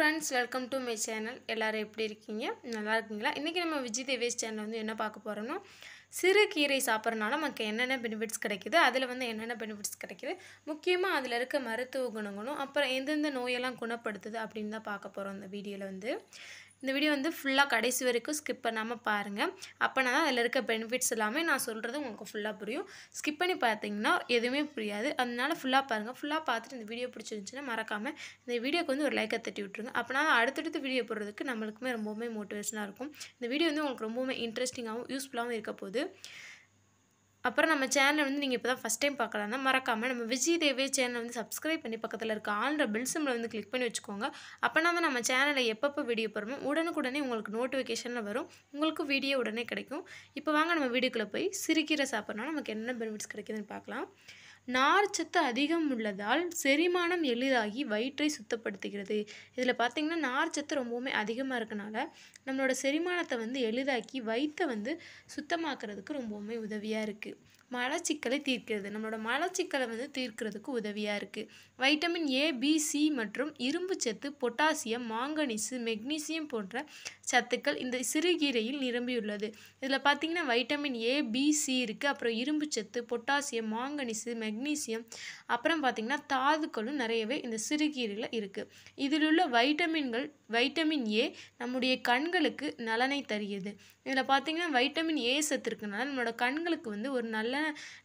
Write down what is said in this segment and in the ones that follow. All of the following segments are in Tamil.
friends welcome to my channel எல்லோரும் எப்படி இருக்கீங்க நல்லா இருக்கீங்களா இன்றைக்கி நம்ம விஜய் தேவேஷ் சேனல் வந்து என்ன பார்க்க போகிறோன்னா சிறு கீரை சாப்பிட்றனால நமக்கு என்னென்ன பெனிஃபிட்ஸ் கிடைக்கிது அதில் வந்து என்னென்ன பெனிஃபிட்ஸ் கிடைக்கிது முக்கியமாக அதில் இருக்க மருத்துவ குணங்களும் அப்புறம் எந்தெந்த நோயெல்லாம் குணப்படுத்துது அப்படின்னு தான் பார்க்க போகிறோம் இந்த வீடியோவில் வந்து இந்த வீடியோ வந்து ஃபுல்லாக கடைசி வரைக்கும் ஸ்கிப் பண்ணாமல் பாருங்கள் அப்போனா தான் அதில் இருக்க பெனிஃபிட்ஸ் எல்லாமே நான் சொல்கிறது உங்களுக்கு ஃபுல்லாக புரியும் ஸ்கிப் பண்ணி பார்த்தீங்கன்னா எதுவுமே புரியாது அதனால ஃபுல்லாக பாருங்கள் ஃபுல்லாக பார்த்துட்டு இந்த வீடியோ பிடிச்சிருந்துச்சுன்னா மறக்காமல் இந்த வீடியோக்கு வந்து ஒரு லைக்கை தட்டி விட்ருங்க அப்போனா அடுத்தடுத்து வீடியோ போடுறதுக்கு நம்மளுக்குமே ரொம்பவுமே மோட்டிவேஷனாக இருக்கும் இந்த வீடியோ வந்து உங்களுக்கு ரொம்பவுமே இன்ட்ரெஸ்டிங்காகவும் யூஸ்ஃபுல்லாகவும் இருக்க போகுது போகுது அப்புறம் நம்ம சேனலை வந்து நீங்கள் இப்போ தான் ஃபஸ்ட் டைம் பார்க்கலாம் மறக்காமல் நம்ம விஜய் தேவே சேனலை வந்து சப்ஸ்கிரைப் பண்ணி பக்கத்தில் இருக்க ஆன்ற பெல் சிம்மில் வந்து கிளிக் பண்ணி வச்சுக்கோங்க அப்போனா தான் நம்ம சேனலை எப்பப்போ வீடியோ போகிறோமோ உடனுக்குடனே உங்களுக்கு நோட்டிஃபிகேஷனில் வரும் உங்களுக்கு வீடியோ உடனே கிடைக்கும் இப்போ வாங்க நம்ம வீடியோக்குள்ளே போய் சிரிக்கிற சாப்பிட்றனால நமக்கு என்ன பெனிஃபிட்ஸ் கிடைக்குதுன்னு பார்க்கலாம் நார்ச்சத்து அதிகம் உள்ளதால் செரிமானம் எளிதாகி வயிற்றை சுத்தப்படுத்துகிறது இதில் பார்த்திங்கன்னா நார்ச்சத்து ரொம்பவுமே அதிகமாக இருக்கனால நம்மளோட செரிமானத்தை வந்து எளிதாக்கி வயிற்றை வந்து சுத்தமாக்குறதுக்கு ரொம்பவுமே உதவியாக இருக்குது மலச்சிக்கலை தீர்க்கிறது நம்மளோட மலச்சிக்கலை வந்து தீர்க்கிறதுக்கு உதவியாக இருக்குது வைட்டமின் ஏ பி சி மற்றும் இரும்பு சத்து பொட்டாசியம் மாங்கனீஸு மெக்னீசியம் போன்ற சத்துக்கள் இந்த சிறுகீரையில் நிரம்பியுள்ளது இதில் பார்த்திங்கன்னா வைட்டமின் ஏ பி சி இருக்குது அப்புறம் இரும்பு சத்து பொட்டாசியம் மாங்கனீஸு மெக்னீசியம் அப்புறம் பார்த்திங்கன்னா தாதுக்களும் நிறையவே இந்த சிறுகீரையில் இருக்குது உள்ள வைட்டமின்கள் வைட்டமின் ஏ நம்முடைய கண்களுக்கு நலனை தருகிறது இதில் பார்த்திங்கன்னா வைட்டமின் ஏ சத்து இருக்கனால நம்மளோட கண்களுக்கு வந்து ஒரு நல்ல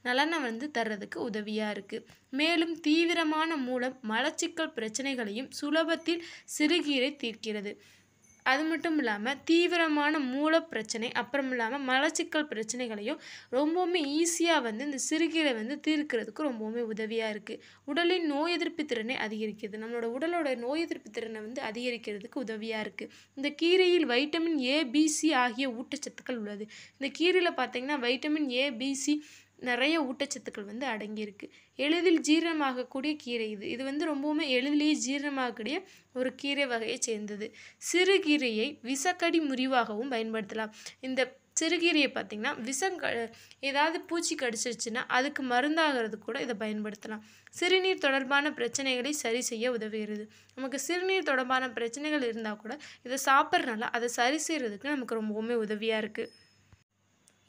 நலனை வந்து தர்றதுக்கு உதவியாக இருக்குது மேலும் தீவிரமான மூலம் மலச்சிக்கல் பிரச்சனைகளையும் சுலபத்தில் சிறுகீரை தீர்க்கிறது அது மட்டும் இல்லாமல் தீவிரமான மூல பிரச்சனை அப்புறம் இல்லாமல் மலச்சிக்கல் பிரச்சனைகளையும் ரொம்பவுமே ஈஸியாக வந்து இந்த சிறுகீரை வந்து தீர்க்கிறதுக்கு ரொம்பவுமே உதவியாக இருக்குது உடலின் நோய் எதிர்ப்பு திறனை அதிகரிக்கிறது நம்மளோட உடலோட நோய் எதிர்ப்பு திறனை வந்து அதிகரிக்கிறதுக்கு உதவியாக இருக்குது இந்த கீரையில் வைட்டமின் ஏ பிசி ஆகிய ஊட்டச்சத்துக்கள் உள்ளது இந்த கீரையில் பார்த்திங்கன்னா வைட்டமின் ஏ பிசி நிறைய ஊட்டச்சத்துக்கள் வந்து அடங்கியிருக்கு எளிதில் ஜீரணமாகக்கூடிய கீரை இது இது வந்து ரொம்பவுமே எளிதிலேயே ஜீரணமாகக்கூடிய ஒரு கீரை வகையை சேர்ந்தது சிறுகீரையை விசக்கடி முறிவாகவும் பயன்படுத்தலாம் இந்த சிறுகீரையை பார்த்திங்கன்னா விஷம் க ஏதாவது பூச்சி கடிச்சிருச்சுன்னா அதுக்கு மருந்தாகிறது கூட இதை பயன்படுத்தலாம் சிறுநீர் தொடர்பான பிரச்சனைகளை சரி செய்ய உதவுகிறது நமக்கு சிறுநீர் தொடர்பான பிரச்சனைகள் இருந்தால் கூட இதை சாப்பிட்றனால அதை சரி செய்கிறதுக்கு நமக்கு ரொம்பவுமே உதவியாக இருக்குது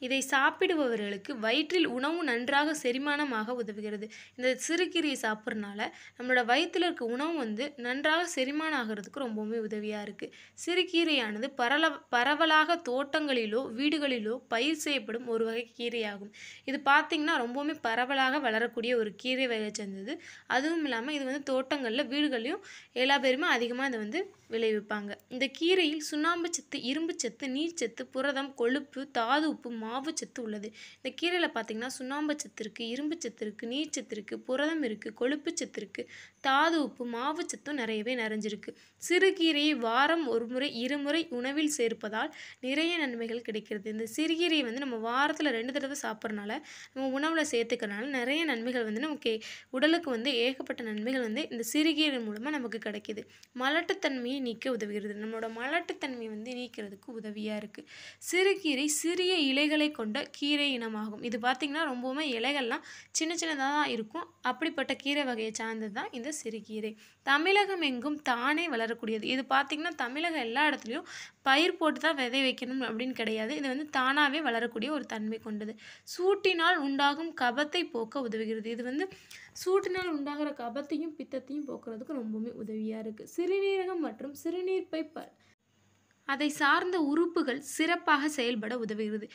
இதை சாப்பிடுபவர்களுக்கு வயிற்றில் உணவு நன்றாக செரிமானமாக உதவுகிறது இந்த சிறுகீரையை சாப்பிட்றனால நம்மளோட வயிற்றில் இருக்க உணவு வந்து நன்றாக செரிமானம் ஆகிறதுக்கு ரொம்பவுமே உதவியாக இருக்குது சிறுகீரையானது பரல பரவலாக தோட்டங்களிலோ வீடுகளிலோ பயிர் செய்யப்படும் ஒரு வகை கீரையாகும் இது பார்த்திங்கன்னா ரொம்பவுமே பரவலாக வளரக்கூடிய ஒரு கீரை வகை சேர்ந்தது அதுவும் இல்லாமல் இது வந்து தோட்டங்களில் வீடுகளையும் எல்லா பேருமே அதிகமாக இதை வந்து விளைவிப்பாங்க இந்த கீரையில் சுண்ணாம்பு சத்து இரும்பு சத்து நீர்ச்சத்து புரதம் கொழுப்பு தாது உப்பு மாவு சத்து உள்ளது இந்த கீரையில் பார்த்திங்கன்னா சுண்ணாம்பு சத்து இருக்குது இரும்பு சத்து இருக்குது நீர் சத்து இருக்குது புரதம் இருக்குது கொழுப்பு சத்து இருக்குது தாது உப்பு மாவு சத்தும் நிறையவே நிறைஞ்சிருக்கு சிறுகீரையை வாரம் ஒரு முறை இருமுறை உணவில் சேர்ப்பதால் நிறைய நன்மைகள் கிடைக்கிறது இந்த சிறுகீரையை வந்து நம்ம வாரத்தில் ரெண்டு தடவை சாப்பிட்றனால நம்ம உணவில் சேர்த்துக்கிறனால நிறைய நன்மைகள் வந்து நமக்கு உடலுக்கு வந்து ஏகப்பட்ட நன்மைகள் வந்து இந்த சிறுகீரை மூலமாக நமக்கு கிடைக்கிது மலட்டுத்தன்மையை நீக்க உதவுகிறது நம்மளோட மலட்டுத்தன்மையை வந்து நீக்கிறதுக்கு உதவியாக இருக்குது சிறுகீரை சிறிய இலைகள் இலைகளை கொண்ட கீரை இனமாகும் இது பார்த்திங்கன்னா ரொம்பவுமே இலைகள்லாம் சின்ன சின்னதாக தான் இருக்கும் அப்படிப்பட்ட கீரை வகையை சார்ந்தது தான் இந்த சிறுகீரை தமிழகம் எங்கும் தானே வளரக்கூடியது இது பார்த்திங்கன்னா தமிழகம் எல்லா இடத்துலையும் பயிர் போட்டு தான் விதை வைக்கணும் அப்படின்னு கிடையாது இது வந்து தானாகவே வளரக்கூடிய ஒரு தன்மை கொண்டது சூட்டினால் உண்டாகும் கபத்தை போக்க உதவுகிறது இது வந்து சூட்டினால் உண்டாகிற கபத்தையும் பித்தத்தையும் போக்குறதுக்கு ரொம்பவுமே உதவியாக இருக்குது சிறுநீரகம் மற்றும் சிறுநீர்ப்பை ப அதை சார்ந்த உறுப்புகள் சிறப்பாக செயல்பட உதவுகிறது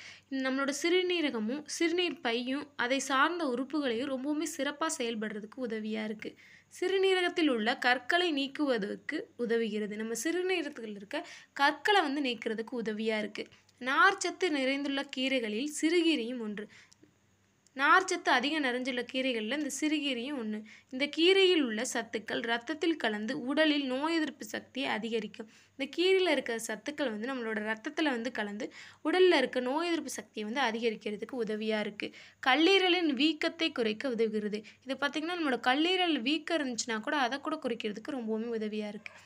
நம்மளோட சிறுநீரகமும் சிறுநீர் பையும் அதை சார்ந்த உறுப்புகளையும் ரொம்பவுமே சிறப்பாக செயல்படுறதுக்கு உதவியாக இருக்குது சிறுநீரகத்தில் உள்ள கற்களை நீக்குவதற்கு உதவுகிறது நம்ம சிறுநீரகத்தில் இருக்க கற்களை வந்து நீக்கிறதுக்கு உதவியாக இருக்குது நார்ச்சத்து நிறைந்துள்ள கீரைகளில் சிறுகீரையும் ஒன்று நார்ச்சத்து அதிகம் நிறைஞ்சுள்ள கீரைகளில் இந்த சிறுகீரையும் ஒன்று இந்த கீரையில் உள்ள சத்துக்கள் ரத்தத்தில் கலந்து உடலில் நோய் எதிர்ப்பு சக்தியை அதிகரிக்கும் இந்த கீரையில் இருக்கிற சத்துக்கள் வந்து நம்மளோட ரத்தத்தில் வந்து கலந்து உடலில் இருக்க நோய் எதிர்ப்பு சக்தியை வந்து அதிகரிக்கிறதுக்கு உதவியாக இருக்குது கல்லீரலின் வீக்கத்தை குறைக்க உதவுகிறது இதை பார்த்திங்கன்னா நம்மளோட கல்லீரல் வீக்கம் இருந்துச்சுன்னா கூட அதை கூட குறைக்கிறதுக்கு ரொம்பவுமே உதவியாக இருக்குது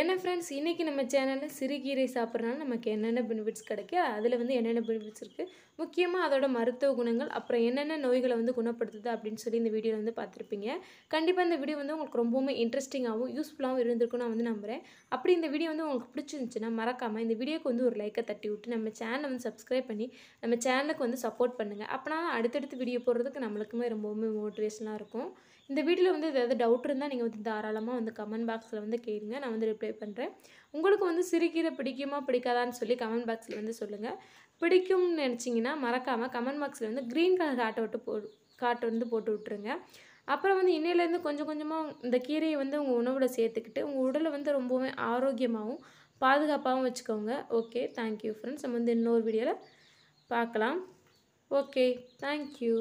ஏன்னா ஃப்ரெண்ட்ஸ் இன்றைக்கி நம்ம சேனலில் சிறுகீரை சாப்பிட்றனால நமக்கு என்னென்ன பெனிஃபிட்ஸ் கிடைக்கு அதில் வந்து என்னென்ன பெனிஃபிட்ஸ் இருக்குது முக்கியமாக அதோட மருத்துவ குணங்கள் அப்புறம் என்னென்ன நோய்களை வந்து குணப்படுத்துது அப்படின்னு சொல்லி இந்த வீடியோவில் வந்து பார்த்துருப்பீங்க கண்டிப்பாக இந்த வீடியோ வந்து உங்களுக்கு ரொம்பவுமே இன்ட்ரெஸ்டிங்காகவும் யூஸ்ஃபுல்லாகவும் இருந்திருக்கும் நான் வந்து நம்புகிறேன் அப்படி இந்த வீடியோ வந்து உங்களுக்கு பிடிச்சிருந்துச்சுன்னா மறக்காமல் இந்த வீடியோக்கு வந்து ஒரு லைக்கை தட்டி விட்டு நம்ம சேனலை வந்து சப்ஸ்கிரைப் பண்ணி நம்ம சேனலுக்கு வந்து சப்போர்ட் பண்ணுங்கள் அப்போனா அடுத்தடுத்து வீடியோ போடுறதுக்கு நம்மளுக்குமே ரொம்பவுமே மோட்டிவேஷனாக இருக்கும் இந்த வீடியோவில் வந்து ஏதாவது டவுட் இருந்தால் நீங்கள் வந்து தாராளமாக வந்து கமெண்ட் பாக்ஸில் வந்து கேளுங்க நான் வந்து ரிப்ளை பண்ணுறேன் உங்களுக்கு வந்து சிறுகீரை பிடிக்குமா பிடிக்காதான்னு சொல்லி கமெண்ட் பாக்ஸில் வந்து சொல்லுங்கள் பிடிக்கும்னு நினச்சிங்கன்னா மறக்காமல் கமெண்ட் பாக்ஸில் வந்து க்ரீன் கலர் ஆட்டை விட்டு போ காட்டு வந்து போட்டு விட்ருங்க அப்புறம் வந்து இன்னையிலேருந்து கொஞ்சம் கொஞ்சமாக இந்த கீரையை வந்து உங்கள் உணவில் சேர்த்துக்கிட்டு உங்கள் உடலை வந்து ரொம்பவே ஆரோக்கியமாகவும் பாதுகாப்பாகவும் வச்சுக்கோங்க ஓகே தேங்க்யூ ஃப்ரெண்ட்ஸ் நம்ம வந்து இன்னொரு வீடியோவில் பார்க்கலாம் ஓகே தேங்க்யூ